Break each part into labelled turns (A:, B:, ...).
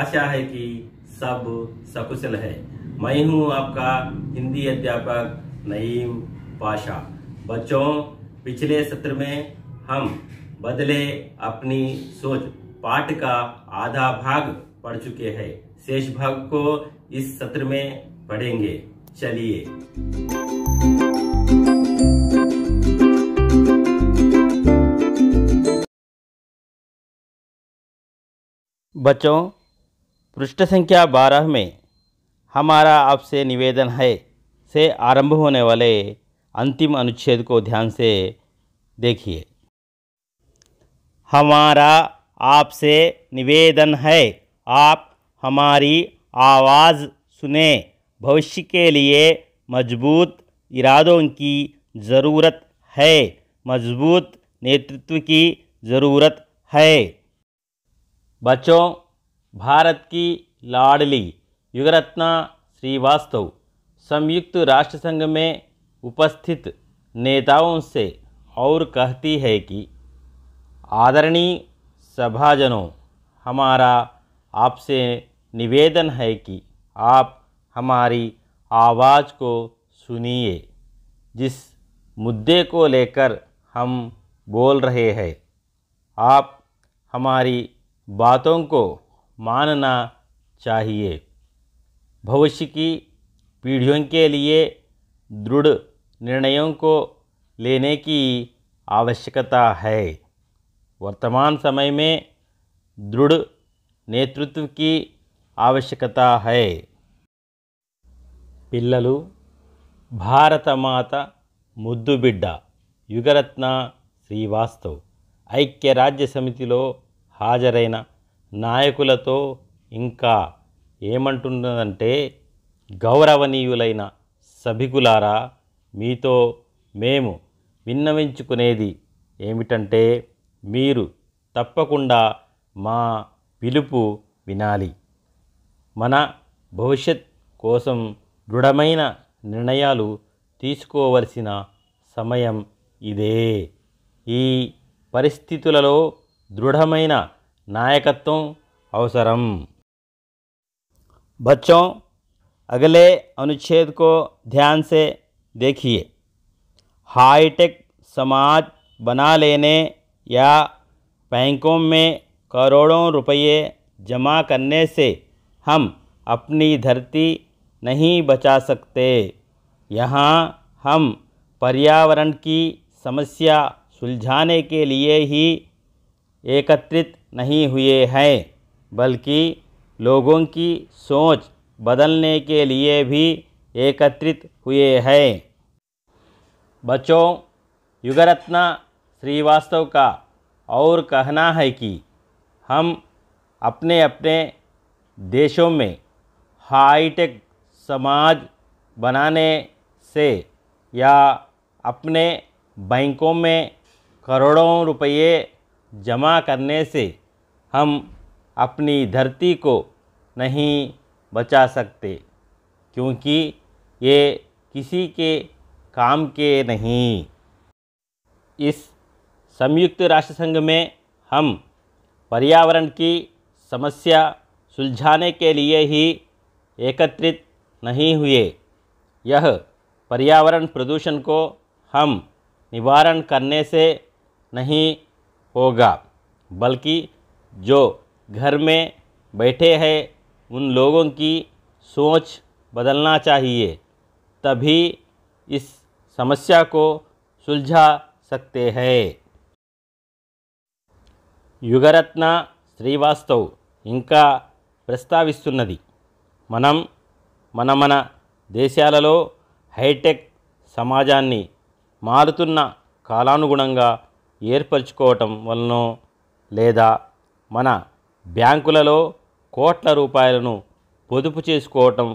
A: आशा है कि सब सकुशल है मैं हूं आपका हिंदी अध्यापक नईम पाशा बच्चों पिछले सत्र में हम बदले अपनी सोच पाठ का आधा भाग पढ़ चुके हैं शेष भाग को इस सत्र में पढ़ेंगे चलिए बच्चों पृष्ठ संख्या बारह में हमारा आपसे निवेदन है से आरंभ होने वाले अंतिम अनुच्छेद को ध्यान से देखिए हमारा आपसे निवेदन है आप हमारी आवाज़ सुने भविष्य के लिए मजबूत इरादों की ज़रूरत है मजबूत नेतृत्व की ज़रूरत है बच्चों भारत की लाडली युगरत्ना श्रीवास्तव संयुक्त राष्ट्र संघ में उपस्थित नेताओं से और कहती है कि आदरणीय सभाजनों हमारा आपसे निवेदन है कि आप हमारी आवाज़ को सुनिए जिस मुद्दे को लेकर हम बोल रहे हैं आप हमारी बातों को मानना चाहिए भविष्य की पीढ़ियों के लिए दृढ़ निर्णयों को लेने की आवश्यकता है वर्तमान समय में दृढ़ नेतृत्व की आवश्यकता है పిల్లలు భారతమాత युगरत्न श्रीवास्तव ऐक्य राज्य समित हाजर నాయకులతో ఇంకా ఏమంటున్నదంటే గౌరవనీయులైన సభికులారా మీతో మేము విన్నవించుకునేది ఏమిటంటే మీరు తప్పకుండా మా పిలుపు వినాలి మన భవిష్యత్ కోసం దృఢమైన నిర్ణయాలు తీసుకోవలసిన సమయం ఇదే ఈ పరిస్థితులలో దృఢమైన नायकत्व अवसरम बच्चों अगले अनुच्छेद को ध्यान से देखिए हाईटेक समाज बना लेने या बैंकों में करोड़ों रुपये जमा करने से हम अपनी धरती नहीं बचा सकते यहाँ हम पर्यावरण की समस्या सुलझाने के लिए ही एकत्रित नहीं हुए हैं बल्कि लोगों की सोच बदलने के लिए भी एकत्रित हुए हैं बच्चों युगरत्ना श्रीवास्तव का और कहना है कि हम अपने अपने देशों में हाईटेक समाज बनाने से या अपने बैंकों में करोड़ों रुपये जमा करने से हम अपनी धरती को नहीं बचा सकते क्योंकि ये किसी के काम के नहीं इस संयुक्त राष्ट्र संघ में हम पर्यावरण की समस्या सुलझाने के लिए ही एकत्रित नहीं हुए यह पर्यावरण प्रदूषण को हम निवारण करने से नहीं होगा बल्कि जो घर में बैठे हैं उन लोगों की सोच बदलना चाहिए तभी इस समस्या को सुलझा सकते हैं యుగరత్న శ్రీవాస్తవ్ ఇంకా ప్రస్తావిస్తున్నది మనం మన మన దేశాలలో హైటెక్ సమాజాన్ని మారుతున్న కాలానుగుణంగా ఏర్పరచుకోవటం వలనో లేదా మన బ్యాంకులలో కోట్ల రూపాయలను పొదుపు చేసుకోవటం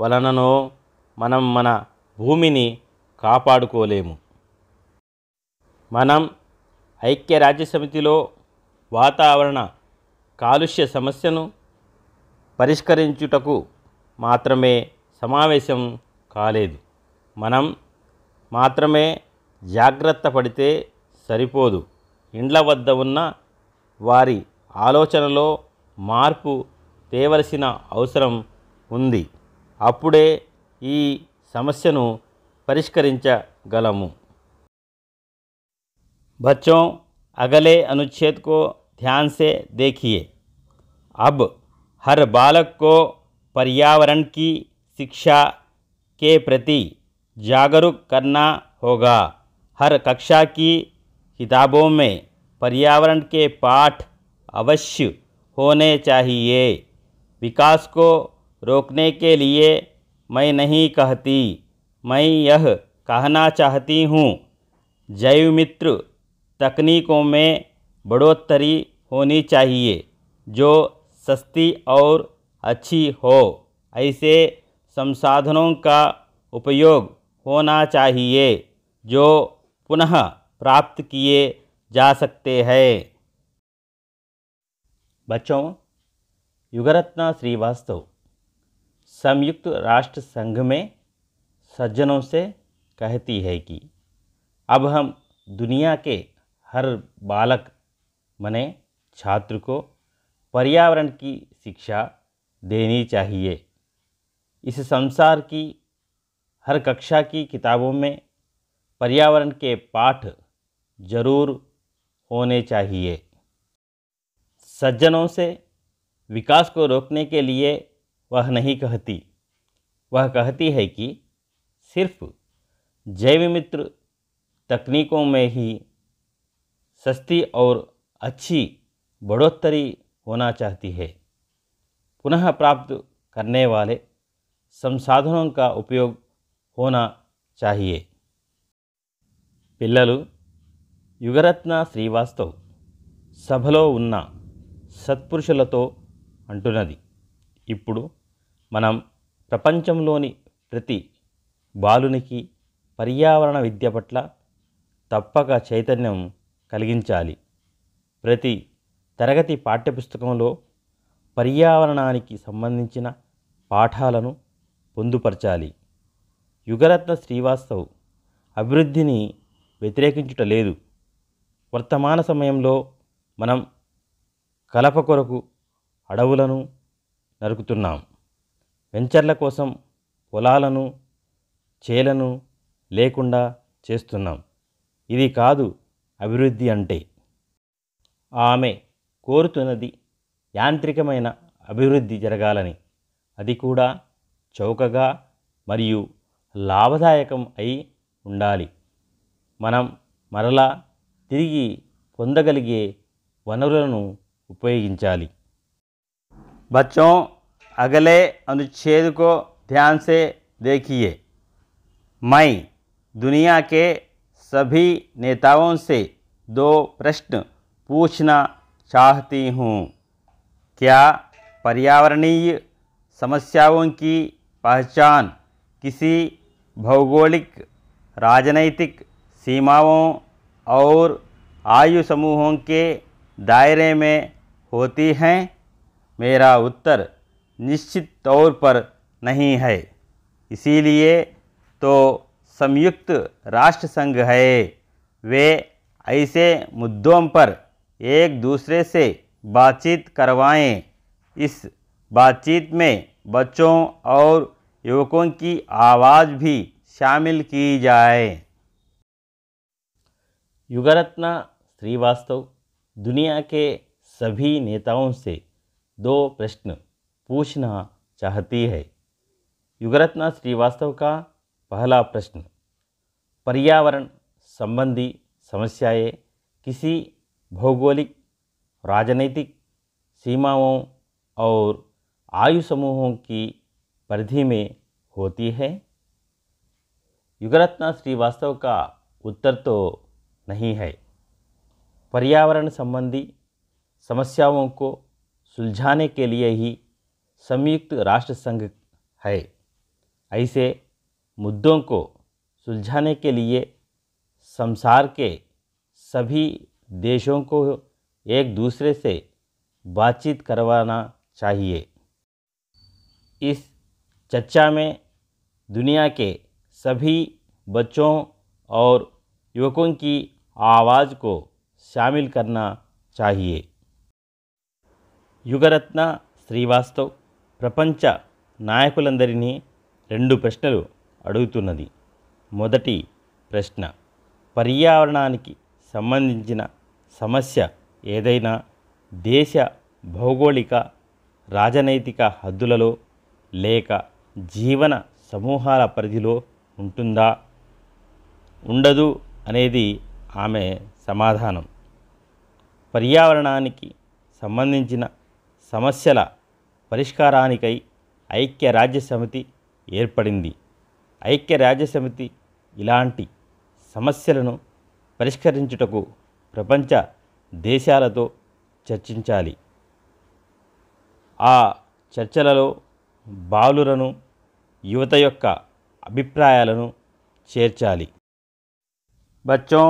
A: వలననో మనం మన భూమిని కాపాడుకోలేము మనం ఐక్యరాజ్య సమితిలో వాతావరణ కాలుష్య సమస్యను పరిష్కరించుటకు మాత్రమే సమావేశం కాలేదు మనం మాత్రమే జాగ్రత్త పడితే సరిపోదు ఇండ్ల వద్ద ఉన్న వారి ఆలోచనలో మార్పు తేవలసిన అవసరం ఉంది అప్పుడే ఈ సమస్యను పరిష్కరించగలము బచ్చో అగలే అనుచ్ఛేద్ కో ధ్యాన్ సే దేఖియే అబ్ హర్ బాలక్ కో పర్యావరణ్ కి శిక్ష కే ప్రతి జాగరూక్ కన్నా హోగా హర్ కక్షా కి కితాబో మే పర్యావరణ్ కే పాఠ్ अवश्य होने चाहिए विकास को रोकने के लिए मैं नहीं कहती मैं यह कहना चाहती हूँ जैव मित्र तकनीकों में बढ़ोतरी होनी चाहिए जो सस्ती और अच्छी हो ऐसे संसाधनों का उपयोग होना चाहिए जो पुनः प्राप्त किए जा सकते हैं बच्चों युगरत्ना श्रीवास्तव संयुक्त राष्ट्र संघ में सज्जनों से कहती है कि अब हम दुनिया के हर बालक मने छात्र को पर्यावरण की शिक्षा देनी चाहिए इस संसार की हर कक्षा की किताबों में पर्यावरण के पाठ जरूर होने चाहिए सज्जनों से विकास को रोकने के लिए वह नहीं कहती वह कहती है कि सिर्फ जैव मित्र तकनीकों में ही सस्ती और अच्छी बढ़ोत्तरी होना चाहती है पुनः प्राप्त करने वाले संसाधनों का उपयोग होना चाहिए పిల్లలు युगरत्न श्रीवास्तव సభలో उन्ना సత్పురుషులతో అంటున్నది ఇప్పుడు మనం ప్రపంచంలోని ప్రతి బాలునికి పర్యావరణ విద్య పట్ల తప్పక చైతన్యం కలిగించాలి ప్రతి తరగతి పాఠ్యపుస్తకంలో పర్యావరణానికి సంబంధించిన పాఠాలను పొందుపరచాలి యుగరత్న శ్రీవాస్తవ్ అభివృద్ధిని వ్యతిరేకించుట లేదు వర్తమాన సమయంలో మనం కలప కొరకు అడవులను నరుకుతున్నాం వెంచర్ల కోసం పొలాలను చేలను లేకుండా చేస్తున్నాం ఇది కాదు అభివృద్ధి అంటే ఆమె కోరుతున్నది యాంత్రికమైన అభివృద్ధి జరగాలని అది కూడా చౌకగా మరియు లాభదాయకం అయి ఉండాలి మనం మరలా తిరిగి పొందగలిగే వనరులను उपयोగించాలి बच्चों अगले अनुच्छेद को ध्यान से देखिए मैं दुनिया के सभी नेताओं से दो प्रश्न पूछना चाहती हूँ क्या पर्यावरणीय समस्याओं की पहचान किसी भौगोलिक राजनैतिक सीमाओं और आयु समूहों के दायरे में होती हैं मेरा उत्तर निश्चित तौर पर नहीं है इसीलिए तो संयुक्त राष्ट्र संघ है वे ऐसे मुद्दों पर एक दूसरे से बातचीत करवाएं इस बातचीत में बच्चों और युवकों की आवाज़ भी शामिल की जाए युगरत्न श्रीवास्तव दुनिया के सभी नेताओं से दो प्रश्न पूछना चाहती है युगरत्ना श्रीवास्तव का पहला प्रश्न पर्यावरण संबंधी समस्याएं किसी भौगोलिक राजनीतिक सीमाओं और आयु समूहों की परिधि में होती है युगरत्ना श्रीवास्तव का उत्तर तो नहीं है पर्यावरण संबंधी समस्याओं को सुलझाने के लिए ही संयुक्त राष्ट्र संघ है ऐसे मुद्दों को सुलझाने के लिए संसार के सभी देशों को एक दूसरे से बातचीत करवाना चाहिए इस चर्चा में दुनिया के सभी बच्चों और युवकों की आवाज़ को शामिल करना चाहिए యుగరత్న శ్రీవాస్తవ్ ప్రపంచ నాయకులందరినీ రెండు ప్రశ్నలు అడుగుతున్నది మొదటి ప్రశ్న పర్యావరణానికి సంబంధించిన సమస్య ఏదైనా దేశ భౌగోళిక రాజనైతిక హద్దులలో లేక జీవన సమూహాల పరిధిలో ఉంటుందా ఉండదు అనేది ఆమె సమాధానం పర్యావరణానికి సంబంధించిన సమస్యల పరిష్కారానికై ఐక్య రాజ్యసమితి ఏర్పడింది ఐక్య రాజ్యసమితి ఇలాంటి సమస్యలను పరిష్కరించుటకు ప్రపంచ దేశాలతో చర్చించాలి ఆ చర్చలలో బాలులను యువత యొక్క అభిప్రాయాలను చేర్చాలి బచ్చం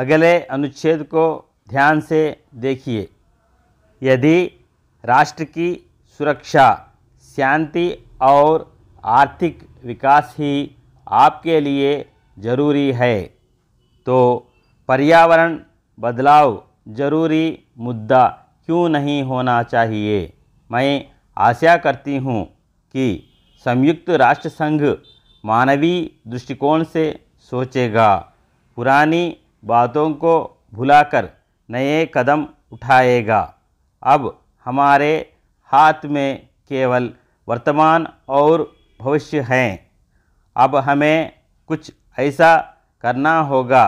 A: అగలే अनुच्छेद ధ్యాన్సే దేఖియే से राष्ट्र की सुरक्षा शांति और आर्थिक विकास ही आपके लिए ज़रूरी है तो पर्यावरण बदलाव ज़रूरी मुद्दा क्यों नहीं होना चाहिए मैं आशा करती हूँ कि संयुक्त राष्ट्र संघ मानवीय दृष्टिकोण से सोचेगा पुरानी बातों को भुलाकर नए कदम उठाएगा अब हमारे हाथ में केवल वर्तमान और भविष्य हैं अब हमें कुछ ऐसा करना होगा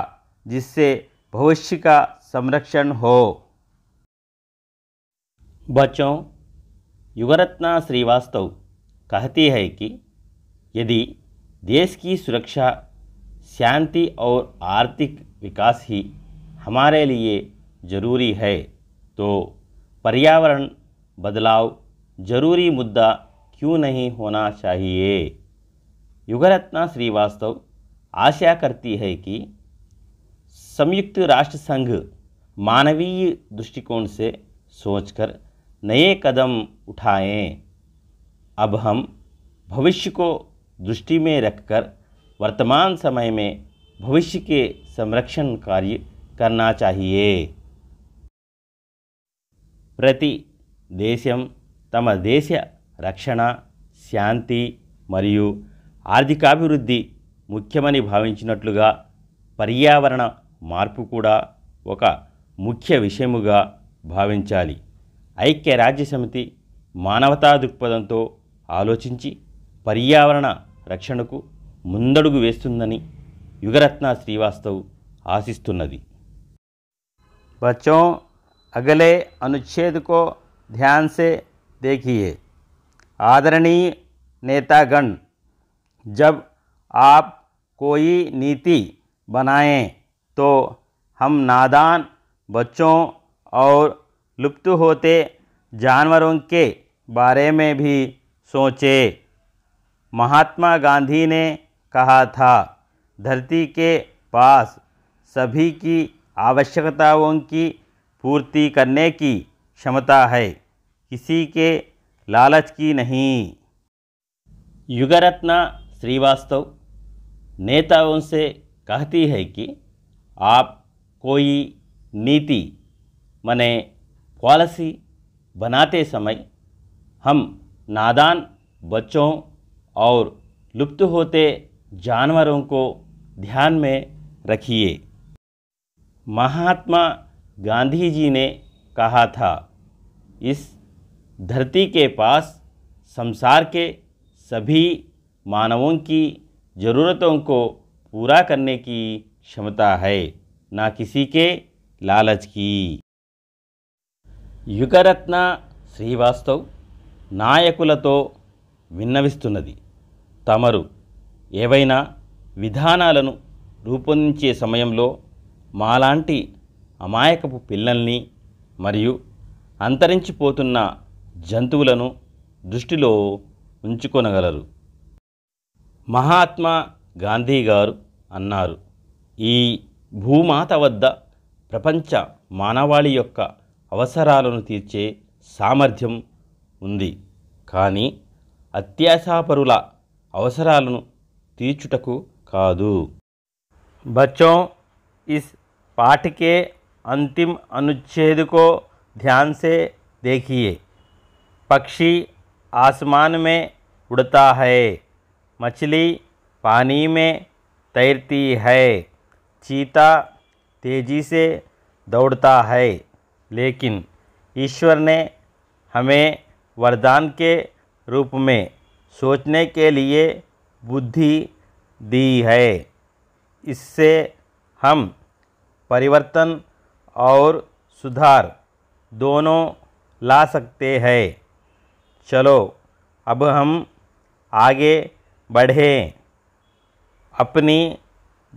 A: जिससे भविष्य का संरक्षण हो बच्चों युगरत्ना श्रीवास्तव कहती है कि यदि देश की सुरक्षा शांति और आर्थिक विकास ही हमारे लिए ज़रूरी है तो पर्यावरण बदलाव जरूरी मुद्दा क्यों नहीं होना चाहिए युगरत्ना श्रीवास्तव आशा करती है कि संयुक्त राष्ट्र संघ मानवीय दृष्टिकोण से सोचकर नए कदम उठाएं अब हम भविष्य को दृष्टि में रखकर वर्तमान समय में भविष्य के संरक्षण कार्य करना चाहिए ప్రతి దేశం తమ దేశ రక్షణ శాంతి మరియు ఆర్థికాభివృద్ధి ముఖ్యమని భావించినట్లుగా పర్యావరణ మార్పు కూడా ఒక ముఖ్య విషయముగా భావించాలి ఐక్యరాజ్యసమితి మానవతా దృక్పథంతో ఆలోచించి పర్యావరణ రక్షణకు ముందడుగు వేస్తుందని యుగరత్న శ్రీవాస్తవ్ ఆశిస్తున్నది బచ్చో अगले अनुच्छेद को ध्यान से देखिए आदरणीय नेतागण जब आप कोई नीति बनाएं तो हम नादान बच्चों और लुप्त होते जानवरों के बारे में भी सोचें महात्मा गांधी ने कहा था धरती के पास सभी की आवश्यकताओं की पूर्ति करने की क्षमता है किसी के लालच की नहीं युगरत्ना श्रीवास्तव नेताओं से कहती है कि आप कोई नीति मने पॉलिसी बनाते समय हम नादान बच्चों और लुप्त होते जानवरों को ध्यान में रखिए महात्मा गांधी जी ने कहा था इस धरती के पास संसार के सभी मानवों की ज़रूरतों को पूरा करने की क्षमता है ना किसी के लालच की युगरत्न శ్రీవాస్తవ్ నాయకులతో విన్నవిస్తున్నది తమరు ఏవైనా విధానాలను రూపొందించే సమయంలో మాలాంటి అమాయకపు పిల్లల్ని మరియు అంతరించిపోతున్న జంతువులను దృష్టిలో ఉంచుకొనగలరు మహాత్మా గాంధీ గారు అన్నారు ఈ భూమాత వద్ద ప్రపంచ మానవాళి యొక్క అవసరాలను తీర్చే సామర్థ్యం ఉంది కానీ అత్యాశాపరుల అవసరాలను తీర్చుటకు కాదు బచ్చం ఇస్ పాటికే अंतिम अनुच्छेद को ध्यान से देखिए पक्षी आसमान में उड़ता है मछली पानी में तैरती है चीता तेज़ी से दौड़ता है लेकिन ईश्वर ने हमें वरदान के रूप में सोचने के लिए बुद्धि दी है इससे हम परिवर्तन और सुधार दोनों ला सकते हैं चलो अब हम आगे बढ़ें अपनी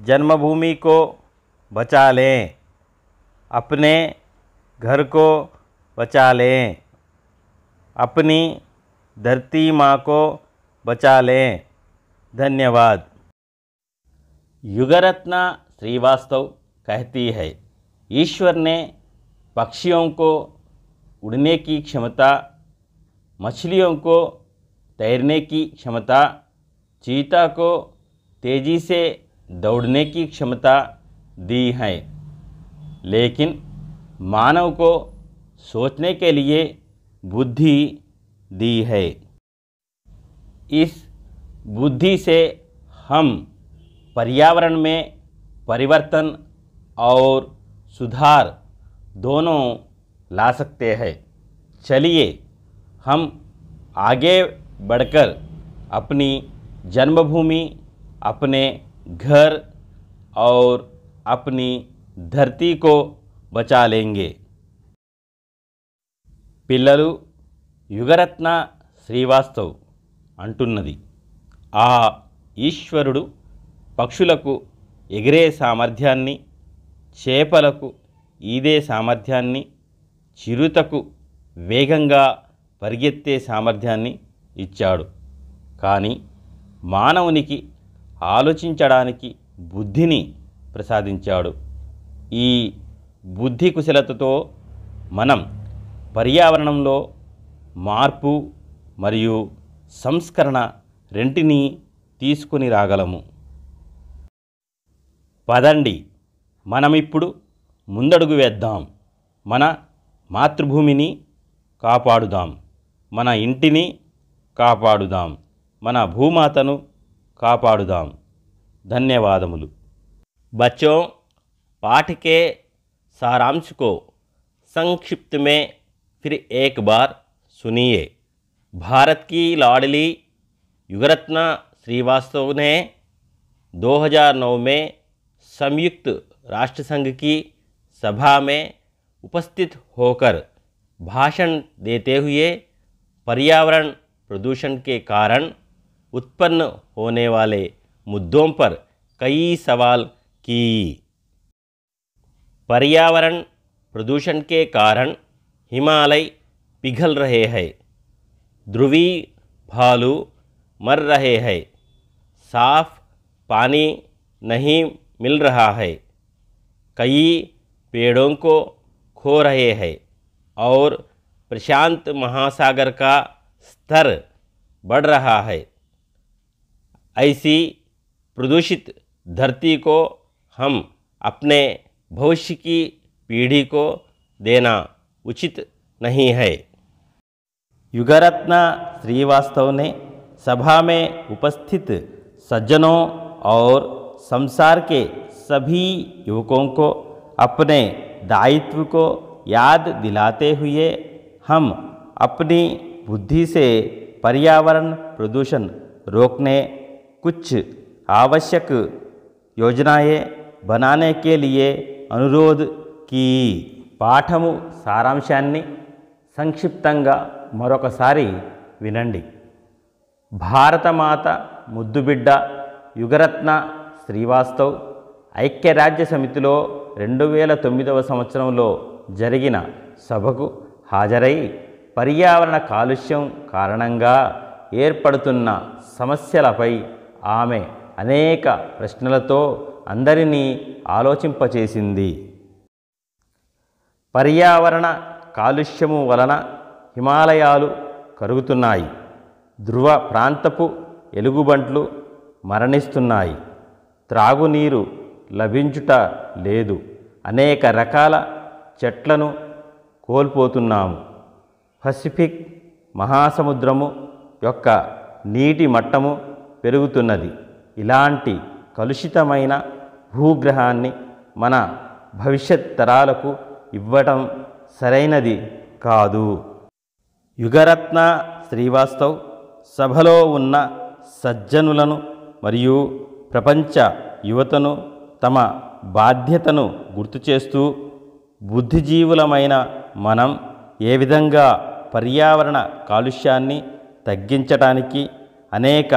A: जन्मभूमि को बचा लें अपने घर को बचा लें अपनी धरती माँ को बचा लें धन्यवाद युगरत्ना श्रीवास्तव कहती है ईश्वर ने पक्षियों को उड़ने की क्षमता मछलियों को तैरने की क्षमता चीता को तेज़ी से दौड़ने की क्षमता दी है लेकिन मानव को सोचने के लिए बुद्धि दी है इस बुद्धि से हम पर्यावरण में परिवर्तन और सुधार दोनों ला सकते हैं चलिए हम आगे बढ़कर अपनी जन्मभूमि अपने घर और अपनी धरती को बचा लेंगे పిల్లలు యుగరత్న శ్రీవాస్తవ్ అంటున్నది ఆ ఈశ్వరుడు పక్షులకు ఎగిరే చేపలకు ఈదే సామర్థ్యాన్ని చిరుతకు వేగంగా పరిగెత్తే సామర్థ్యాన్ని ఇచ్చాడు కానీ మానవునికి ఆలోచించడానికి బుద్ధిని ప్రసాదించాడు ఈ బుద్ధి కుశలతతో మనం పర్యావరణంలో మార్పు మరియు సంస్కరణ రెంటిని తీసుకుని రాగలము పదండి మనమిప్పుడు ముందడుగు వేద్దాం మన మాతృభూమిని కాపాడుదాం మన ఇంటిని కాపాడుదాం మన భూమాతను కాపాడుదాం ధన్యవాదములు బచ్చో పాఠకే సారాంశుకో సంక్షిప్తమే ఫిర్ ఏక్ బార్ సునీయే భారత్కి లాడలి యుగరత్న की लाडली युगरत्ना श्रीवास्तव संयुक्त राष्ट्र संघ की सभा में उपस्थित होकर भाषण देते हुए पर्यावरण प्रदूषण के कारण उत्पन्न होने वाले मुद्दों पर कई सवाल की पर्यावरण प्रदूषण के कारण हिमालय पिघल रहे हैं ध्रुवी भालू मर रहे हैं साफ पानी नहीं मिल रहा है कई पेड़ों को खो रहे हैं और प्रशांत महासागर का स्तर बढ़ रहा है ऐसी प्रदूषित धरती को हम अपने भविष्य की पीढ़ी को देना उचित नहीं है युगरत्न श्रीवास्तव ने सभा में उपस्थित सज्जनों और संसार के सभी युवकों को अपने दायित्व को याद दिलाते हुए हम अपनी बुद्धि से पर्यावरण प्रदूषण रोकने कुछ आवश्यक योजनाएं बनाने के लिए अनुरोध की పాఠము సారాంశాన్ని సంక్షిప్తంగా మరొకసారి వినండి भारतमाता ముద్దుబిడ్డ युगरत्न శ్రీవాస్తవ్ ఐక్యరాజ్య సమితిలో రెండు వేల తొమ్మిదవ సంవత్సరంలో జరిగిన సభకు హాజరై పర్యావరణ కాలుష్యం కారణంగా ఏర్పడుతున్న సమస్యలపై ఆమె అనేక ప్రశ్నలతో అందరినీ ఆలోచింపచేసింది పర్యావరణ కాలుష్యము వలన హిమాలయాలు కరుగుతున్నాయి ధృవ ప్రాంతపు ఎలుగుబంట్లు మరణిస్తున్నాయి త్రాగునీరు లభించుట లేదు అనేక రకాల చెట్లను కోల్పోతున్నాము పసిఫిక్ మహాసముద్రము యొక్క నీటి మట్టము పెరుగుతున్నది ఇలాంటి కలుషితమైన భూగ్రహాన్ని మన భవిష్యత్ తరాలకు ఇవ్వటం సరైనది కాదు యుగరత్న శ్రీవాస్తవ్ సభలో ఉన్న సజ్జనులను మరియు ప్రపంచ యువతను తమ బాధ్యతను గుర్తు చేస్తూ బుద్ధిజీవులమైన మనం ఏ విధంగా పర్యావరణ కాలుష్యాన్ని తగ్గించటానికి అనేక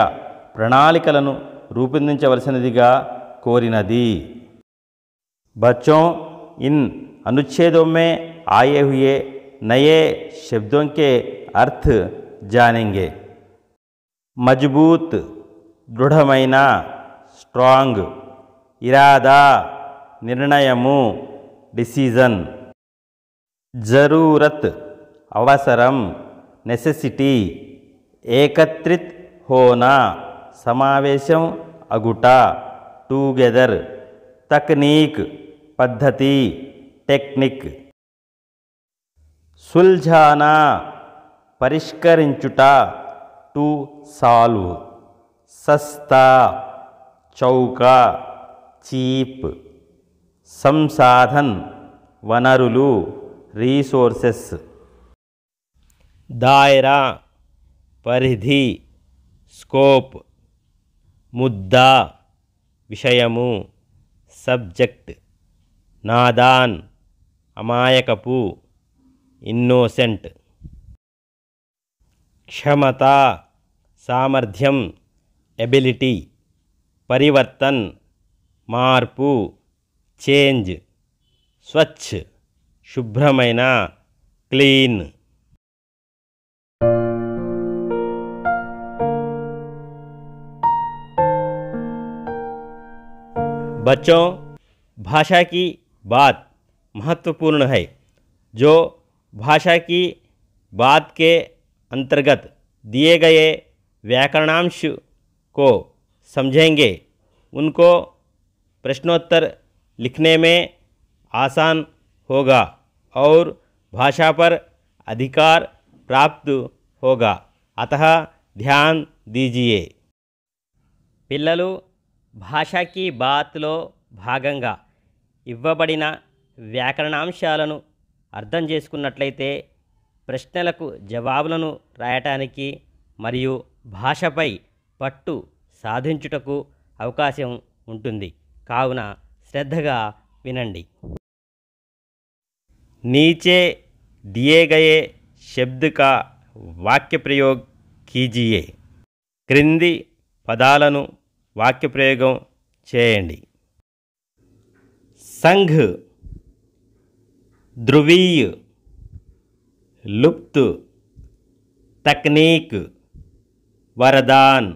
A: ప్రణాళికలను రూపొందించవలసినదిగా కోరినది బచ్చోं ఇన్ अनुच्छेदों ఆయే హుయే నయే శబ్దంకే అర్థ్ के మజబూత్ దృఢమైన స్ట్రాంగ్ ఇరాదా నిర్ణయము డిసిజన్ జరూరత్ అవసరం నెసెసిటీ ఏకత్రిత్ హోనా సమావేశం అగుట టూగెదర్ తక్నీక్ పద్ధతి టెక్నిక్ సుల్జానా పరిష్కరించుట టు సాల్వ్ సస్తా చౌక చీప్ సంసాధన్ వనరులు రీసోర్సెస్ దాయరా పరిధి స్కోప్ ముద్దా విషయము సబ్జెక్ట్ నాదాన్ అమాయకపు ఇన్నోసెంట్ క్షమత సామర్థ్యం ఎబిలిటీ परिवर्तन मारपु चेंज स्वच्छ శుభ్రమైన क्लीन बच्चों भाषा की बात महत्वपूर्ण है जो भाषा की बात के अंतर्गत दिए गए व्याकरणांश को समझेंगे उनको प्रश्नोत्तर लिखने में आसान होगा और भाषा पर अधिकार प्राप्त होगा అత ధ్యాన్ దీజియే పిల్లలు భాషకి బాత్లో భాగంగా ఇవ్వబడిన వ్యాకరణాంశాలను అర్థం చేసుకున్నట్లయితే ప్రశ్నలకు జవాబులను రాయటానికి మరియు భాషపై పట్టు సాధించుటకు అవకాశం ఉంటుంది కావున శ్రద్ధగా వినండి నీచే దియేగయే శబ్దకా వాక్యప్రయోగ్ కీజీయే క్రింది పదాలను వాక్యప్రయోగం చేయండి సంఘ్ ధ్రువీయ్ లుప్తు తక్నీక్ వరదాన్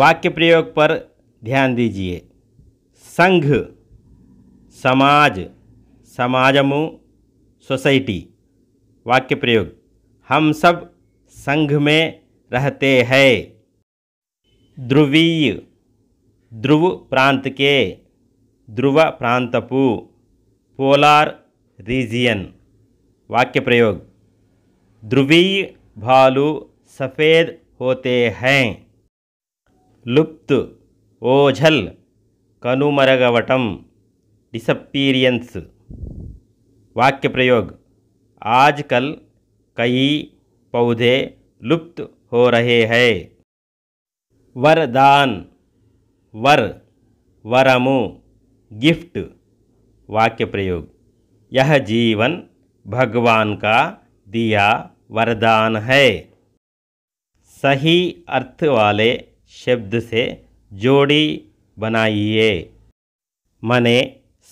A: वाक्य प्रयोग पर ध्यान दीजिए संघ समाज समाजमु सोसाइटी वाक्य प्रयोग हम सब संघ में रहते हैं ध्रुवीय ध्रुव प्रांत के ध्रुव प्रांतपु पोलार रीजियन वाक्य प्रयोग ध्रुवीय भालू सफ़ेद होते हैं लुप्त ओझल कनुमरगवटम डिसपीरियंस वाक्य प्रयोग आजकल कई पौधे लुप्त हो रहे हैं वरदान वर वरमु गिफ्ट वाक्य प्रयोग यह जीवन भगवान का दिया वरदान है सही अर्थ वाले शब्द से जोड़ी बनाइए मने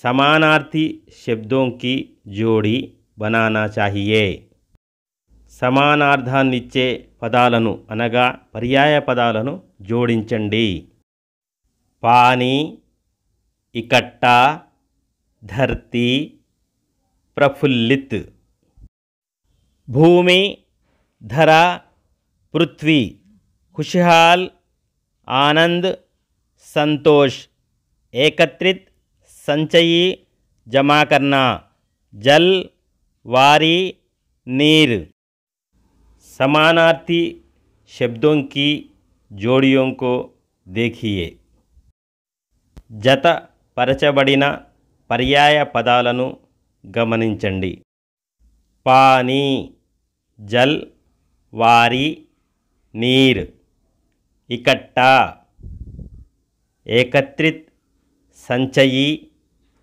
A: समानार्थी शब्दों की जोड़ी बनाना चाहिए సమానార్థాన్నిచ్చే పదాలను అనగా పర్యాయ పదాలను జోడించండి పాని ఇకట్ట ధర్తి ప్రఫుల్లిత్ భూమి ధర పృథ్వీ ఖుషిహాల్ आनंद संतोष एकत्रित संचयी जमा करना जल वारी नीर समानार्थी शब्दों की जोड़ियों को देखिए జత పరచబడిన పర్యాయ పదాలను గమనించండి పానీ జల్ వారి నీర్ इकट्ठा एकत्रित संचयी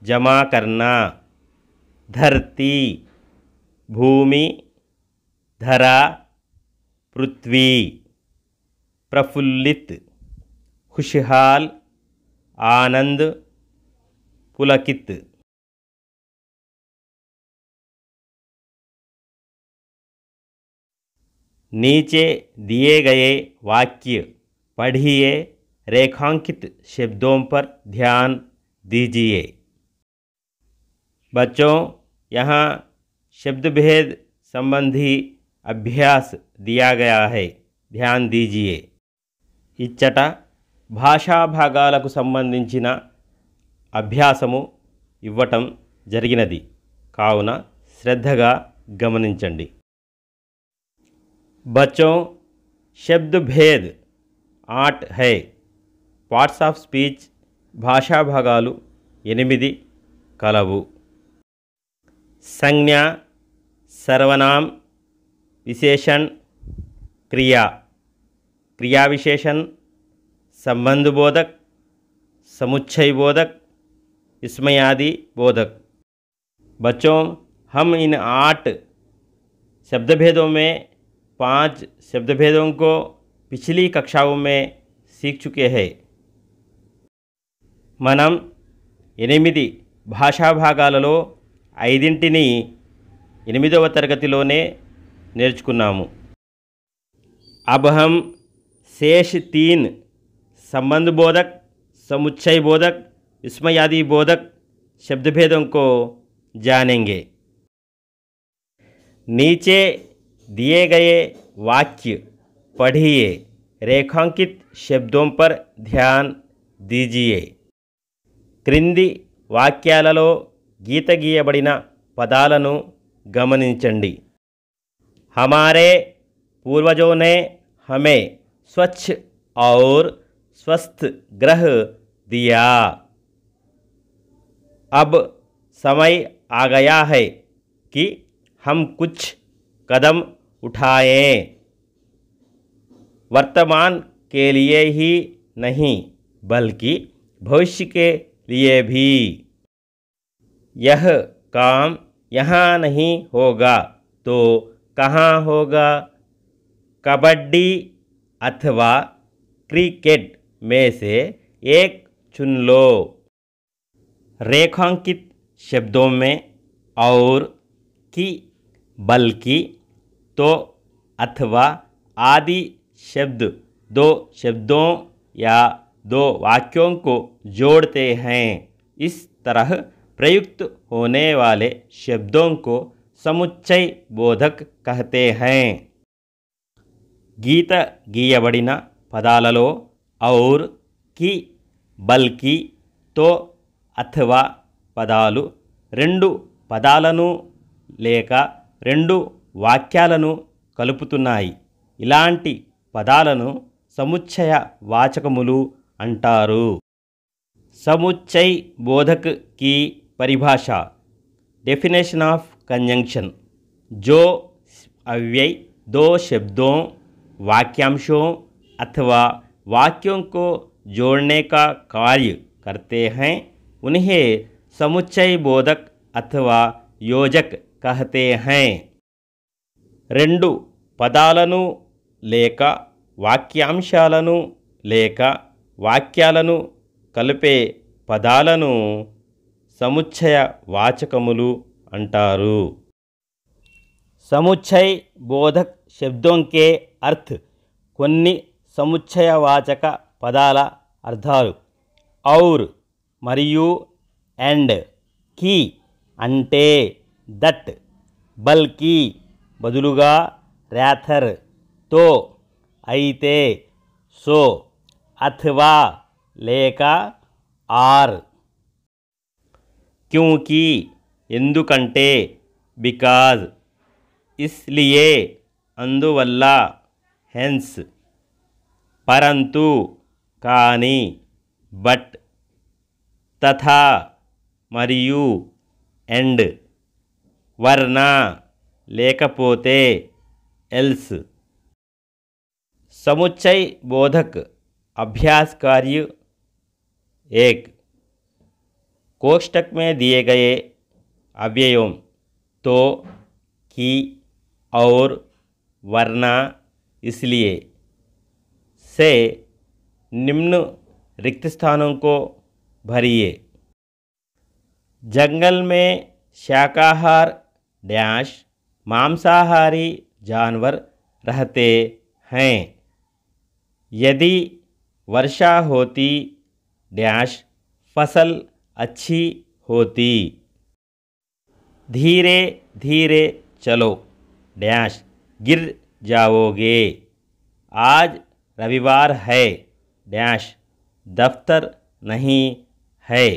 A: जमा करना धरती भूमि धरा पृथ्वी प्रफुल्लित खुशहाल आनंद पुलकित नीचे दिए गए वाक्य पढ़िए रेखांकित शब्दों पर ध्यान दीजिए बच्चों यहाँ शब्द भेद संबंधी अभ्यास दिया गया है ध्यान दीजिए इच्छट भाषा भागा संबंधी अभ्यास इवटं जगनदी का श्रद्धा गमन बच्चों शब्द भेद ఆర్ట్ है पार्ट्स ऑफ स्पीच भाषा भागा కలవు संज्ञा सर्वनाम विशेषण क्रिया क्रिया विशेषण संबंध बोधक समुच्चय बोधक विस्मयादि बोधक बच्चों हम इन आठ शब्द भेदों में पांच शब्द भेदों को पिछली कक्षाओं में सीख चुके हैं मन एम भाषा भागलोनी एमदव तरगति अब हम शेष तीन संबंध बोधक समुच्चय बोधक विस्मयादि बोधक शब्द भेदों को जानेंगे नीचे दिए गए वाक्य पढ़िए रेखांकित शब्दों पर ध्यान दीजिए क्रिंदी वाक्यलो गीत గీత गमन चंडी हमारे पूर्वजों ने हमें स्वच्छ और स्वस्थ ग्रह दिया अब समय आ गया है कि हम कुछ कदम उठाएं वर्तमान के लिए ही नहीं बल्कि भविष्य के लिए भी यह काम यहाँ नहीं होगा तो कहाँ होगा कबड्डी अथवा क्रिकेट में से एक चुन लो रेखांकित शब्दों में और की बल्कि तो अथवा आदि शब्द दो शब्दों या दो वाक्यों को जोड़ते हैं इस तरह प्रयुक्त होने वाले शब्दों को समुच्चय बोधक कहते हैं గీత గీయబడిన పదాలలో ఔర్ కి బల్కి తో అథవా పదాలు రెండు పదాలను లేక రెండు వాక్యాలను కలుపుతున్నాయి ఇలాంటి पदाल సముచ్చయ वाचकमुलू అంటారు समुच्चय बोधक की परिभाषा डेफिनेशन ऑफ कंजंक्शन जो अव्यय दो शब्दों वाक्यांशों अथवा वाक्यों को जोड़ने का कार्य करते हैं उन्हें समुच्चय बोधक अथवा योजक कहते हैं రెండు पदालू లేక వాక్యాంశాలను లేక వాక్యాలను కలిపే పదాలను సముచ్చయ వాచకములు అంటారు సముచ్చయ్ బోధక్ శబ్దంకే అర్థ్ కొన్ని సముచ్చయవాచక పదాల అర్థాలు ఔర్ మరియు అండ్ కీ అంటే దట్ బల్కి బదులుగా ర్యాథర్ తో అయితే సో అథవా లేక ఆర్ క్యూకి ఎందుకంటే బికాజ్ ఇస్లియే అందువల్ల హెన్స్ పరంతు కానీ బట్ తథా మరియు ఎండ్ వర్ణ లేకపోతే ఎల్స్ समुच्चय बोधक अभ्यास कार्य एक कोष्टक में दिए गए अव्ययों तो की और वरना इसलिए से निम्न रिक्त स्थानों को भरिए जंगल में शाकाहार डैश मांसाहारी जानवर रहते हैं यदि वर्षा होती डैश फसल अच्छी होती धीरे धीरे चलो डैश गिर जाओगे आज रविवार है डैश दफ्तर नहीं है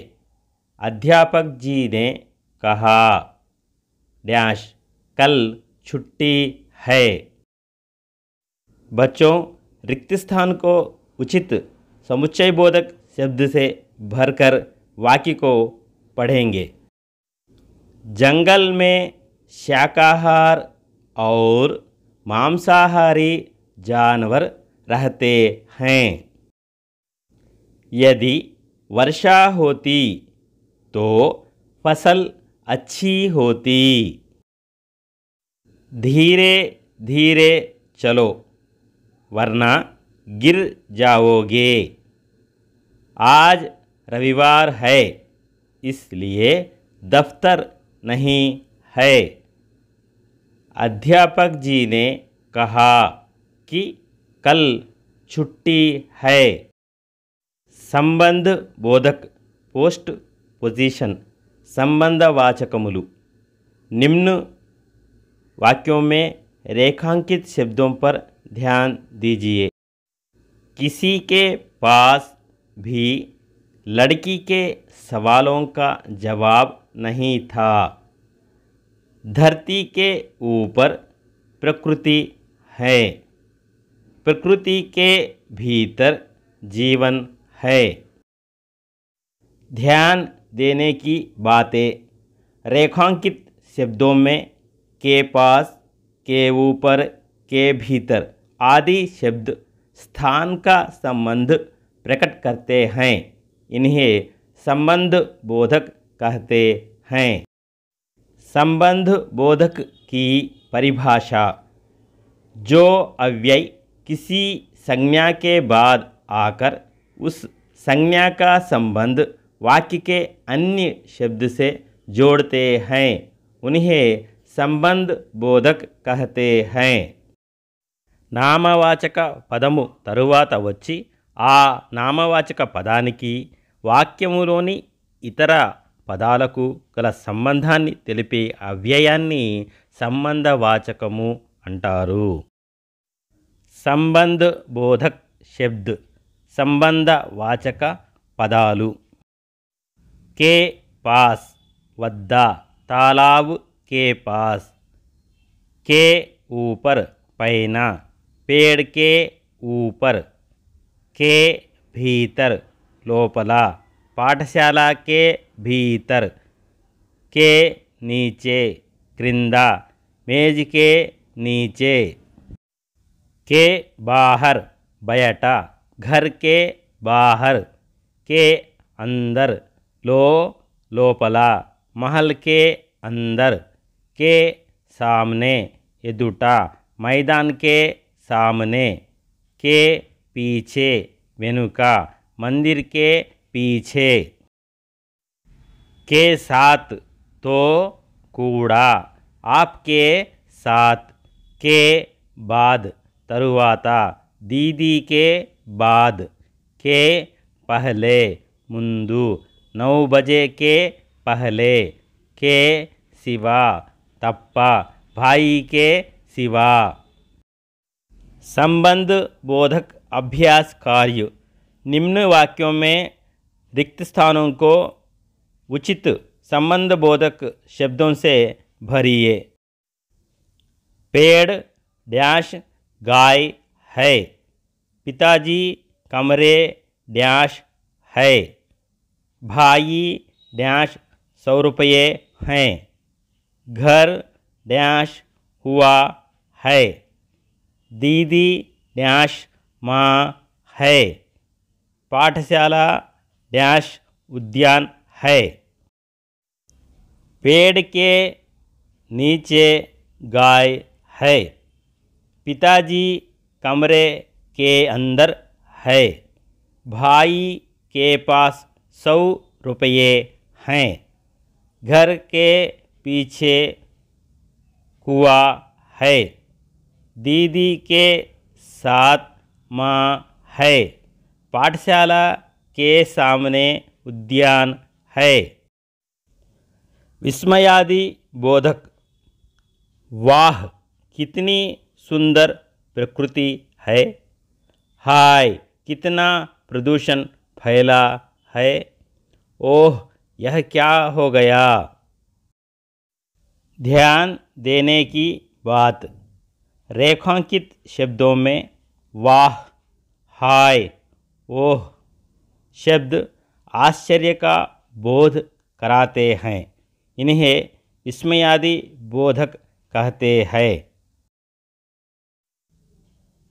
A: अध्यापक जी ने कहा डैश कल छुट्टी है बच्चों रिक्त स्थान को उचित समुच्चय बोधक शब्द से भरकर वाक्य को पढ़ेंगे जंगल में शाकाहार और मांसाहारी जानवर रहते हैं यदि वर्षा होती तो फसल अच्छी होती धीरे धीरे चलो वरना गिर जाओगे आज रविवार है इसलिए दफ्तर नहीं है अध्यापक जी ने कहा कि कल छुट्टी है संबंध बोधक पोस्ट पोजीशन संबंधवाचकमुलु निम्न वाक्यों में रेखांकित शब्दों पर ध्यान दीजिए किसी के पास भी लड़की के सवालों का जवाब नहीं था धरती के ऊपर प्रकृति है प्रकृति के भीतर जीवन है ध्यान देने की बातें रेखांकित शब्दों में के पास के ऊपर के भीतर आदि शब्द स्थान का संबंध प्रकट करते हैं इन्हें संबंध बोधक कहते हैं संबंध बोधक की परिभाषा जो अव्यय किसी संज्ञा के बाद आकर उस संज्ञा का संबंध वाक्य के अन्य शब्द से जोड़ते हैं उन्हें संबंध बोधक कहते हैं నామవాచక పదము తరువాత వచ్చి ఆ నామవాచక పదానికి వాక్యములోని ఇతర పదాలకు గల సంబంధాన్ని తెలిపే అవ్యయాన్ని సంబంధవాచకము అంటారు సంబంధ బోధక్ శబ్ద్ సంబంధవాచక పదాలు కే పాస్ వద్ద తాలావు కే పాస్ కే ఊపర్ పైన पेड़ के ऊपर के भीतर लोपला पाठशाला के भीतर के नीचे क्रिंदा मेज के नीचे के बाहर बैठा घर के बाहर के अंदर लो लोपला महल के अंदर के सामने एदुटा मैदान के सामने के पीछे वेनुका मंदिर के पीछे के साथ तो कूड़ा आपके साथ के बाद तरुवाता दीदी के बाद के पहले मुंदू नौ बजे के पहले के सिवा तप्पा भाई के सिवा संबंध बोधक अभ्यास कार्य निम्न वाक्यों में रिक्त स्थानों को उचित संबंध बोधक शब्दों से भरिए पेड़ डैश गाय है पिताजी कमरे डैश है भाई डैश सौ रुपये हैं घर डैश हुआ है दीदी ड्याश माँ है पाठशाला ड्याश उद्यान है पेड़ के नीचे गाय है पिताजी कमरे के अंदर है भाई के पास सौ रुपये हैं घर के पीछे कुआ है दीदी के साथ माँ है पाठशाला के सामने उद्यान है विस्मयादि बोधक वाह कितनी सुंदर प्रकृति है हाय कितना प्रदूषण फैला है ओह यह क्या हो गया ध्यान देने की बात रेखांकित शब्दों में वाह हाय ओह शब्द आश्चर्य का बोध कराते हैं इन्हें विस्मयादि बोधक कहते हैं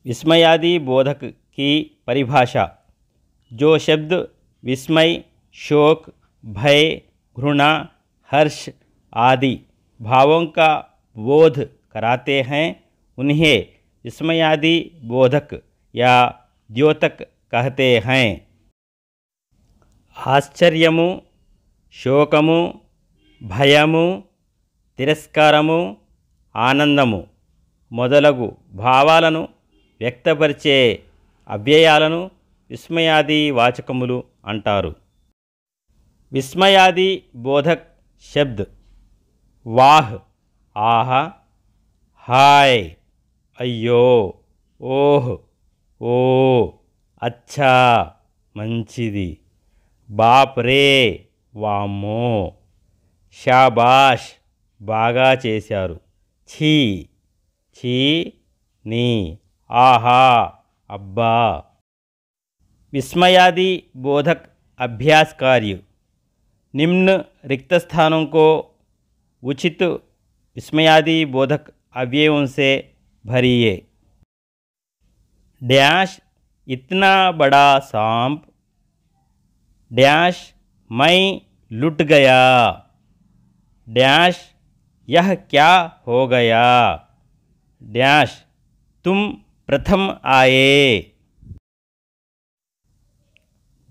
A: विस्मयादि बोधक की परिभाषा जो शब्द विस्मय शोक भय घृणा हर्ष आदि भावों का बोध कराते हैं उन्हें विस्मयादि बोधक या द्योतक कहते हैं ఆశ్చర్యము శోకము భయము తిరస్కారము ఆనందము మొదలగు భావాలను వ్యక్తపరిచే అవ్యయాలను విస్మయాది వాచకములు అంటారు విస్మయాది బోధక్ శబ్ద్ వాహ్ ఆహ హాయ్ అయ్యో ఓహ్ ఓ అచ్చా మంచిది బాప్రే వామ్మో షాబాష్ బాగా చేశారు ఛీ ఛీ నీ ఆహా అబ్బా విస్మయాది బోధక్ అభ్యాస్ కార్యు నిమ్న రిక్తస్థానంకో ఉచిత్ విస్మయాది బోధక్ అవ్యయంసే भरिए डैश इतना बड़ा सांप डैश मैं लुट गया डैश यह क्या हो गया डैश तुम प्रथम आए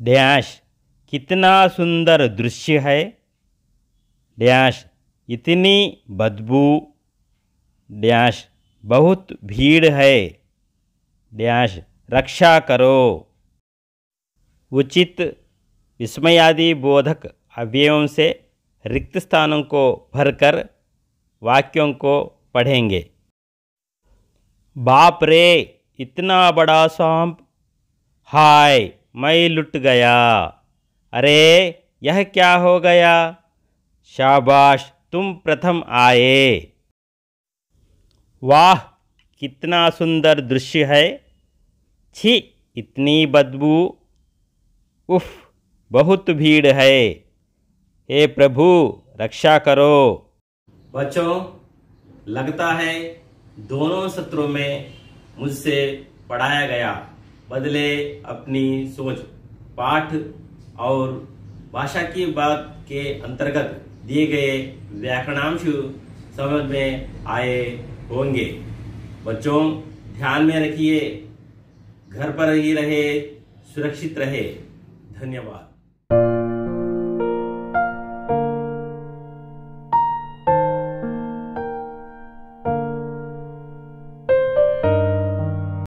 A: डैश कितना सुंदर दृश्य है डैश इतनी बदबू डैश बहुत भीड़ है डैश रक्षा करो उचित विस्मयादि बोधक अव्ययों से रिक्त स्थानों को भरकर वाक्यों को पढ़ेंगे बाप रे इतना बड़ा सांप हाय मैं लुट गया अरे यह क्या हो गया शाबाश तुम प्रथम आए वाह कितना सुंदर दृश्य है छी इतनी बदबू उफ बहुत भीड़ है हे प्रभु रक्षा करो बच्चों लगता है दोनों सत्रों में मुझसे पढ़ाया गया बदले अपनी सोच पाठ और भाषा की बात के अंतर्गत दिए गए व्याकरणांश समझ में आए होंगे बच्चों ध्यान में रखिए घर पर ही रहे सुरक्षित रहे धन्यवाद